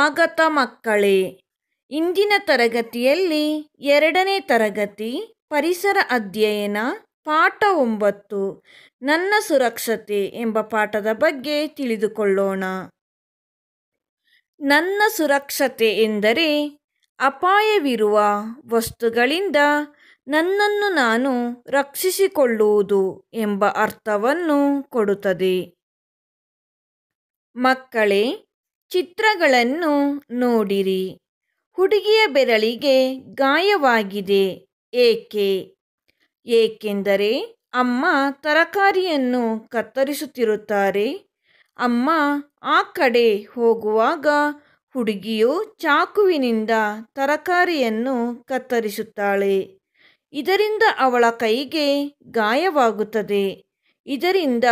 ಸ್ವಾಗತ ಮಕ್ಕಳೇ ಇಂದಿನ ತರಗತಿಯಲ್ಲಿ ಎರಡನೇ ತರಗತಿ ಪರಿಸರ ಅಧ್ಯಯನ ಪಾಠ ಒಂಬತ್ತು ನನ್ನ ಸುರಕ್ಷತೆ ಎಂಬ ಪಾಠದ ಬಗ್ಗೆ ತಿಳಿದುಕೊಳ್ಳೋಣ ನನ್ನ ಸುರಕ್ಷತೆ ಎಂದರೆ ಅಪಾಯವಿರುವ ವಸ್ತುಗಳಿಂದ ನನ್ನನ್ನು ನಾನು ರಕ್ಷಿಸಿಕೊಳ್ಳುವುದು ಎಂಬ ಅರ್ಥವನ್ನು ಕೊಡುತ್ತದೆ ಮಕ್ಕಳೇ ಚಿತ್ರಗಳನ್ನು ನೋಡಿರಿ ಹುಡುಗಿಯ ಬೆರಳಿಗೆ ಗಾಯವಾಗಿದೆ ಏಕೆ ಏಕೆಂದರೆ ಅಮ್ಮ ತರಕಾರಿಯನ್ನು ಕತ್ತರಿಸುತ್ತಿರುತ್ತಾರೆ ಅಮ್ಮ ಆ ಕಡೆ ಹೋಗುವಾಗ ಹುಡುಗಿಯು ಚಾಕುವಿನಿಂದ ತರಕಾರಿಯನ್ನು ಕತ್ತರಿಸುತ್ತಾಳೆ ಇದರಿಂದ ಅವಳ ಕೈಗೆ ಗಾಯವಾಗುತ್ತದೆ ಇದರಿಂದ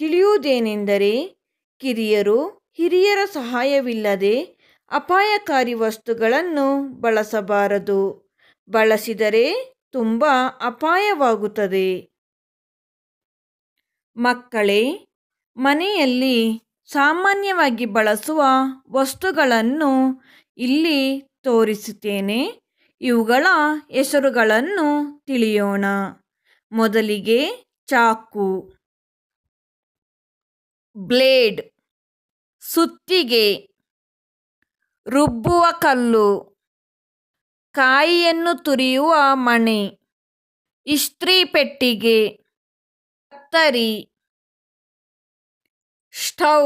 ತಿಳಿಯುವುದೇನೆಂದರೆ ಕಿರಿಯರು ಹಿರಿಯರ ಸಹಾಯವಿಲ್ಲದೆ ಅಪಾಯಕಾರಿ ವಸ್ತುಗಳನ್ನು ಬಳಸಬಾರದು ಬಳಸಿದರೆ ತುಂಬ ಅಪಾಯವಾಗುತ್ತದೆ ಮಕ್ಕಳೇ ಮನೆಯಲ್ಲಿ ಸಾಮಾನ್ಯವಾಗಿ ಬಳಸುವ ವಸ್ತುಗಳನ್ನು ಇಲ್ಲಿ ತೋರಿಸುತ್ತೇನೆ ಇವುಗಳ ಹೆಸರುಗಳನ್ನು ತಿಳಿಯೋಣ ಮೊದಲಿಗೆ ಚಾಕು ಬ್ಲೇಡ್ ಸುತ್ತಿಗೆ ರುಬ್ಬುವ ಕಲ್ಲು ಕಾಯಿಯನ್ನು ತುರಿಯುವ ಮಣೆ ಇಸ್ತ್ರಿ ಪೆಟ್ಟಿಗೆ ಕತ್ತರಿ ಸ್ಟೌ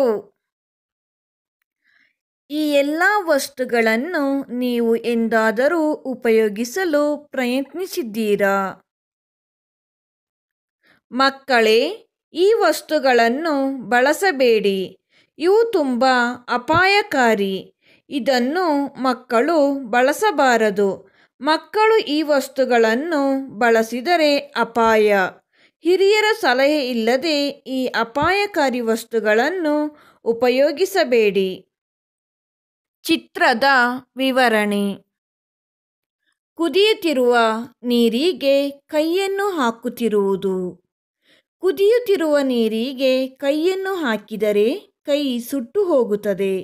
ಈ ಎಲ್ಲ ವಸ್ತುಗಳನ್ನು ನೀವು ಎಂದಾದರೂ ಉಪಯೋಗಿಸಲು ಪ್ರಯತ್ನಿಸಿದ್ದೀರಾ ಮಕ್ಕಳೇ ಈ ವಸ್ತುಗಳನ್ನು ಬಳಸಬೇಡಿ ಇವು ತುಂಬ ಅಪಾಯಕಾರಿ ಇದನ್ನು ಮಕ್ಕಳು ಬಳಸಬಾರದು ಮಕ್ಕಳು ಈ ವಸ್ತುಗಳನ್ನು ಬಳಸಿದರೆ ಅಪಾಯ ಹಿರಿಯರ ಸಲಹೆ ಇಲ್ಲದೆ ಈ ಅಪಾಯಕಾರಿ ವಸ್ತುಗಳನ್ನು ಉಪಯೋಗಿಸಬೇಡಿ ಚಿತ್ರದ ವಿವರಣೆ ಕುದಿಯುತ್ತಿರುವ ನೀರಿಗೆ ಕೈಯನ್ನು ಹಾಕುತ್ತಿರುವುದು ಕುದಿಯುತ್ತಿರುವ ನೀರಿಗೆ ಕೈಯನ್ನು ಹಾಕಿದರೆ ಕೈ ಸುಟ್ಟು ಹೋಗುತ್ತದೆ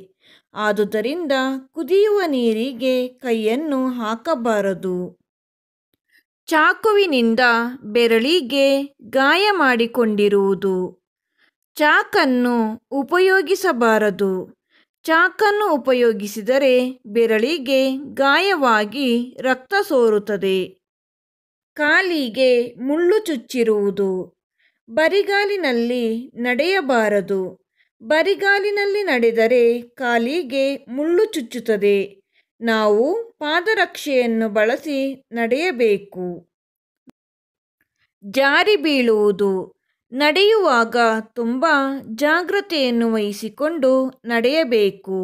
ಆದುದರಿಂದ ಕುದಿಯುವ ನೀರಿಗೆ ಕೈಯನ್ನು ಹಾಕಬಾರದು ಚಾಕುವಿನಿಂದ ಬೆರಳಿಗೆ ಗಾಯ ಮಾಡಿಕೊಂಡಿರುವುದು ಚಾಕನ್ನು ಉಪಯೋಗಿಸಬಾರದು ಚಾಕನ್ನು ಉಪಯೋಗಿಸಿದರೆ ಬೆರಳಿಗೆ ಗಾಯವಾಗಿ ರಕ್ತ ಸೋರುತ್ತದೆ ಕಾಲಿಗೆ ಮುಳ್ಳು ಚುಚ್ಚಿರುವುದು ಬರಿಗಾಲಿನಲ್ಲಿ ನಡೆಯಬಾರದು ಬರಿಗಾಲಿನಲ್ಲಿ ನಡೆದರೆ ಕಾಲಿಗೆ ಮುಳ್ಳು ಚುಚ್ಚುತ್ತದೆ ನಾವು ಪಾದರಕ್ಷೆಯನ್ನು ಬಳಸಿ ನಡೆಯಬೇಕು ಜಾರಿ ಬೀಳುವುದು ನಡೆಯುವಾಗ ತುಂಬ ಜಾಗ್ರತೆಯನ್ನು ವಹಿಸಿಕೊಂಡು ನಡೆಯಬೇಕು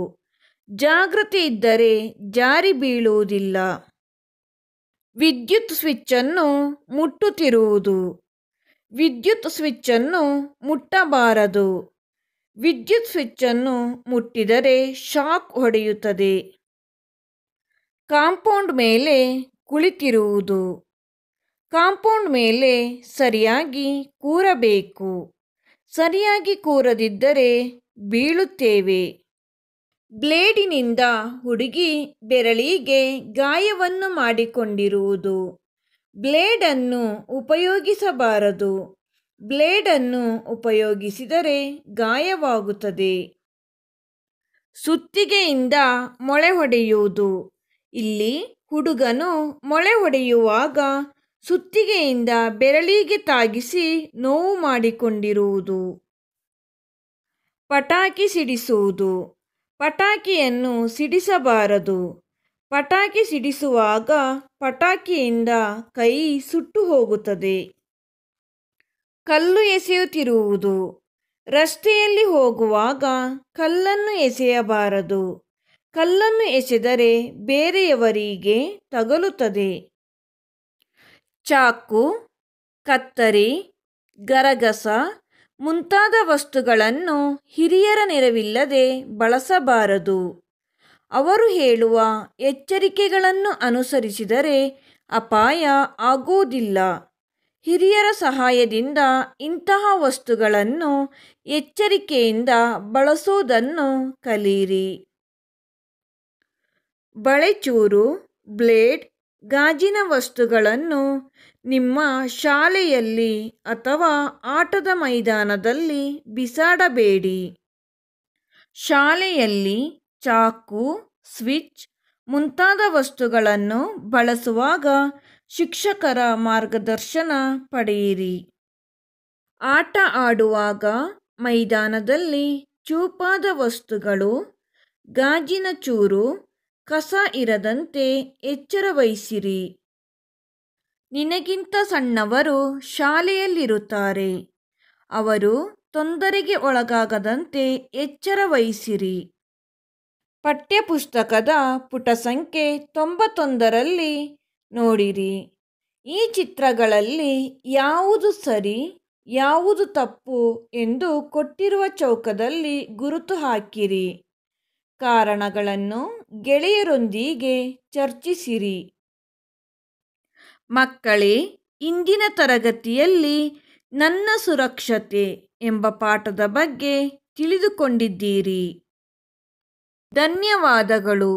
ಜಾಗ್ರತೆ ಇದ್ದರೆ ಜಾರಿ ಬೀಳುವುದಿಲ್ಲ ವಿದ್ಯುತ್ ಸ್ವಿಚ್ಚನ್ನು ಮುಟ್ಟುತ್ತಿರುವುದು ವಿದ್ಯುತ್ ಸ್ವಿಚ್ಚನ್ನು ಮುಟ್ಟಬಾರದು ವಿದ್ಯುತ್ ಸ್ವಿಚ್ಚನ್ನು ಮುಟ್ಟಿದರೆ ಶಾಕ್ ಹೊಡೆಯುತ್ತದೆ ಕಾಂಪೌಂಡ್ ಮೇಲೆ ಕುಳಿತಿರುವುದು ಕಾಂಪೌಂಡ್ ಮೇಲೆ ಸರಿಯಾಗಿ ಕೂರಬೇಕು ಸರಿಯಾಗಿ ಕೂರದಿದ್ದರೆ ಬೀಳುತ್ತೇವೆ ಬ್ಲೇಡಿನಿಂದ ಹುಡುಗಿ ಬೆರಳಿಗೆ ಗಾಯವನ್ನು ಮಾಡಿಕೊಂಡಿರುವುದು ಬ್ಲೇಡನ್ನು ಉಪಯೋಗಿಸಬಾರದು ಬ್ಲೇಡನ್ನು ಉಪಯೋಗಿಸಿದರೆ ಗಾಯವಾಗುತ್ತದೆ ಸುತ್ತಿಗೆಯಿಂದ ಮೊಳೆ ಹೊಡೆಯುವುದು ಇಲ್ಲಿ ಹುಡುಗನು ಮೊಳೆ ಹೊಡೆಯುವಾಗ ಸುತ್ತಿಗೆಯಿಂದ ಬೆರಳಿಗೆ ತಾಗಿಸಿ ನೋವು ಮಾಡಿಕೊಂಡಿರುವುದು ಪಟಾಕಿ ಸಿಡಿಸುವುದು ಪಟಾಕಿಯನ್ನು ಸಿಡಿಸಬಾರದು ಪಟಾಕಿ ಸಿಡಿಸುವಾಗ ಪಟಾಕಿಯಿಂದ ಕೈ ಸುಟ್ಟು ಹೋಗುತ್ತದೆ ಕಲ್ಲು ಎಸೆಯುತ್ತಿರುವುದು ರಸ್ತೆಯಲ್ಲಿ ಹೋಗುವಾಗ ಕಲ್ಲನ್ನು ಎಸೆಯಬಾರದು ಕಲ್ಲನ್ನು ಎಸೆದರೆ ಬೇರೆಯವರಿಗೆ ತಗಲುತ್ತದೆ ಚಾಕು ಕತ್ತರಿ ಗರಗಸ ಮುಂತಾದ ವಸ್ತುಗಳನ್ನು ಹಿರಿಯರ ನೆರವಿಲ್ಲದೆ ಬಳಸಬಾರದು ಅವರು ಹೇಳುವ ಎಚ್ಚರಿಕೆಗಳನ್ನು ಅನುಸರಿಸಿದರೆ ಅಪಾಯ ಆಗುವುದಿಲ್ಲ ಹಿರಿಯರ ಸಹಾಯದಿಂದ ಇಂತಹ ವಸ್ತುಗಳನ್ನು ಎಚ್ಚರಿಕೆಯಿಂದ ಬಳಸುವುದನ್ನು ಕಲಿಯಿರಿ ಬಳೆಚೂರು ಬ್ಲೇಡ್ ಗಾಜಿನ ವಸ್ತುಗಳನ್ನು ನಿಮ್ಮ ಶಾಲೆಯಲ್ಲಿ ಅಥವಾ ಆಟದ ಮೈದಾನದಲ್ಲಿ ಬಿಸಾಡಬೇಡಿ ಶಾಲೆಯಲ್ಲಿ ಚಾಕು ಸ್ವಿಚ್ ಮುಂತಾದ ವಸ್ತುಗಳನ್ನು ಬಳಸುವಾಗ ಶಿಕ್ಷಕರ ಮಾರ್ಗದರ್ಶನ ಪಡೆಯಿರಿ ಆಟ ಆಡುವಾಗ ಮೈದಾನದಲ್ಲಿ ಚೂಪಾದ ವಸ್ತುಗಳು ಗಾಜಿನ ಚೂರು ಕಸ ಇರದಂತೆ ಎಚ್ಚರವಹಿಸಿರಿ ನಿನಗಿಂತ ಸಣ್ಣವರು ಶಾಲೆಯಲ್ಲಿರುತ್ತಾರೆ ಅವರು ತೊಂದರೆಗೆ ಒಳಗಾಗದಂತೆ ಎಚ್ಚರವಹಿಸಿರಿ ಪಠ್ಯಪುಸ್ತಕದ ಪುಟ ಸಂಖ್ಯೆ ತೊಂಬತ್ತೊಂದರಲ್ಲಿ ನೋಡಿರಿ ಈ ಚಿತ್ರಗಳಲ್ಲಿ ಯಾವುದು ಸರಿ ಯಾವುದು ತಪ್ಪು ಎಂದು ಕೊಟ್ಟಿರುವ ಚೌಕದಲ್ಲಿ ಗುರುತು ಹಾಕಿರಿ ಕಾರಣಗಳನ್ನು ಗೆಳೆಯರೊಂದಿಗೆ ಚರ್ಚಿಸಿರಿ ಮಕ್ಕಳೇ ಇಂದಿನ ತರಗತಿಯಲ್ಲಿ ನನ್ನ ಸುರಕ್ಷತೆ ಎಂಬ ಪಾಠದ ಬಗ್ಗೆ ತಿಳಿದುಕೊಂಡಿದ್ದೀರಿ ಧನ್ಯವಾದಗಳು